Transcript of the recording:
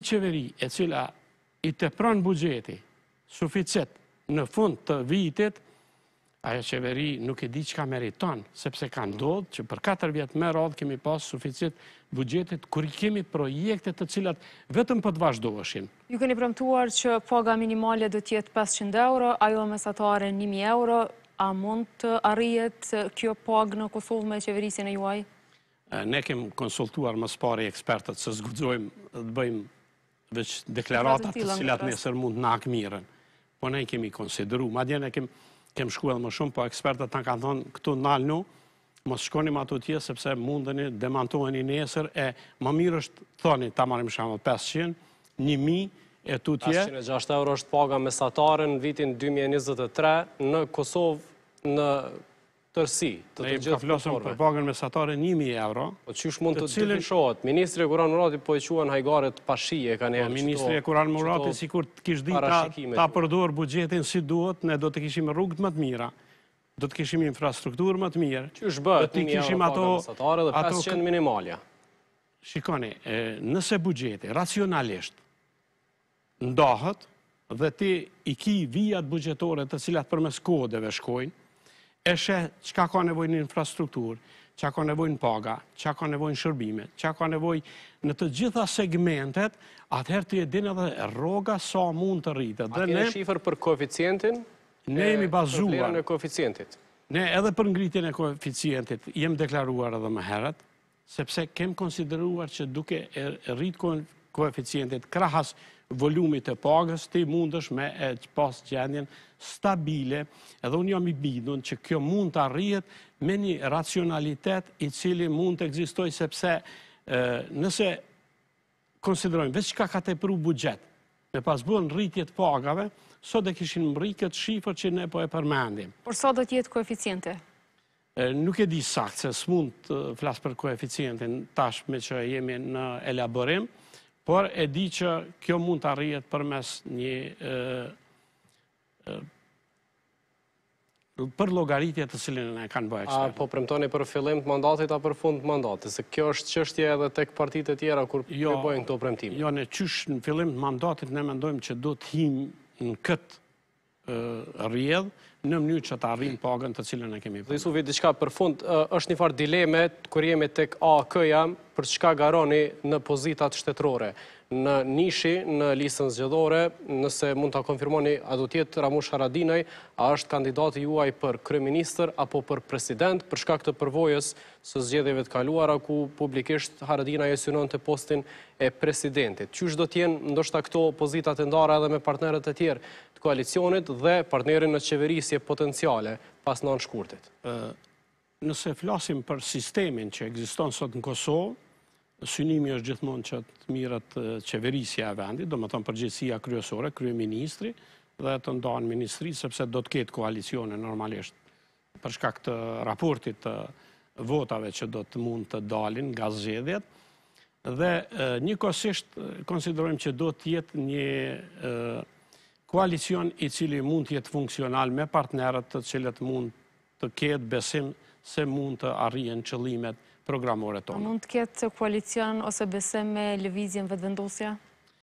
qeveri e cila i të pranë bugjeti suficit në fund të vitit, ajo qeveri nuk e di që ka meriton, sepse ka ndodhë që për 4 vjetë me rodhë kemi pas suficit bugjetit, kër i kemi projekte të cilat vetëm për po të vazhdoëshin. Ju keni premtuar që paga minimale dhe tjetë 500 euro, ajo mesatare 1000 euro, a mund të arrijet kjo pag në Kosovë me qeverisin e juaj? Ne kemë konsultuar më spari ekspertët, së zgudzojmë dhe bëjmë veç deklaratat të cilat nesër mund në akmiren. Po ne i kemi konsideru. Ma djene kem, kemi shku edhe më shumë, po ekspertët në kanë thonë këtu në në, mos shkonim ato tje, sepse mundën i demantohen i nesër, e më mirë është thoni, ta marim shamë 500, 1000, e tutje. 106 euro është paga mesatare në vitin 2023 në Kosovë, në tërsi, të të gjithë Ne ka flosëm për pagën mesatare 1.000 euro. Po mund të dëpishohet? Ministri e Kuran Murati po e në hajgarët pashije, ka e qëto... Po, ministri e Kuran Murati, si kur të kishë di ta përdur bugjetin si duhet, ne do të kishim rrugët më të mira, do të kishim infrastrukturë më të mirë. Qysh bëhet 1.000 euro pagën mesatare dhe 500 minimalja? Shikoni, nëse bugjeti racionalisht ndahët dhe ti i ki vijat bugjetore të cilat përmes kodeve shkojnë, e shë që ka ka nevoj në infrastrukturë, që ka ka nevoj në paga, që ka ka nevoj në shërbime, që ka ka nevoj në të gjitha segmentet, atëherë të jetin edhe roga sa mund të rritë. A kene shifër për koeficientin? Ne jemi bazuar. Për lerën e koeficientit? Ne edhe për ngritin e koeficientit, jemi deklaruar edhe më herët, sepse kemi konsideruar që duke rritë koeficientit krahas volumit të pagës, ti mundësh me pas gjendjen stabile, edhe unë jam i bidun që kjo mund të arrijet me një racionalitet i cili mund të egzistoj, sepse nëse konsiderojmë, veç ka ka të pru bugjet, me pas buën rritjet pagave, sot e kishin rritë këtë shifër që ne po e përmendim. Por sot do tjetë koeficiente? Nuk e di sakë, se së mund të flasë për koeficientin tash me që jemi në elaborim, por e di që kjo mund të arrijet për mes një për logaritje të cilinë në kanë bëhe A Po premtoni për fillim të mandatit a për fund të mandatit, se kjo është qështje edhe tek partit e tjera kur e jo, bëjnë këto premtime. Jo, në qysh në fillim të mandatit ne mendojmë që do të him në këtë rjedhë, në mënyrë që të arrim pagën të cilën e kemi. Dhe suvi, diçka për fund, është një farë dileme kër jemi tek AK-ja për çka garoni në pozitat shtetërore. Në nishi, në lisën zgjëdore, nëse mund të konfirmoni, a du tjetë Ramush Haradinaj, a është kandidati juaj për kryeministër apo për president, për shkak të përvojës së zgjedeve të kaluara, ku publikisht Haradinaj e synon të postin e presidentit. Qysh do tjenë ndoshta këto pozitat e ndara edhe me partnerët e tjerë të koalicionit dhe partnerin në qeverisje rritje potenciale pas në në shkurtit? Nëse flasim për sistemin që egziston sot në Kosovë, synimi është gjithmonë që të mirët qeverisja e vendit, do më tonë përgjithsia kryesore, kryeministri, ministri, dhe të ndonë ministri, sepse do të ketë koalicione normalisht përshka këtë raportit të votave që do të mund të dalin nga zxedjet, dhe një kosisht konsiderojmë që do të jetë një koalicion i cili mund të jetë funksional me partnerët të cilët mund të ketë besim se mund të arrien qëllimet programore tonë. A mund të ketë koalicion ose besim me levizjen vëtë vendosja?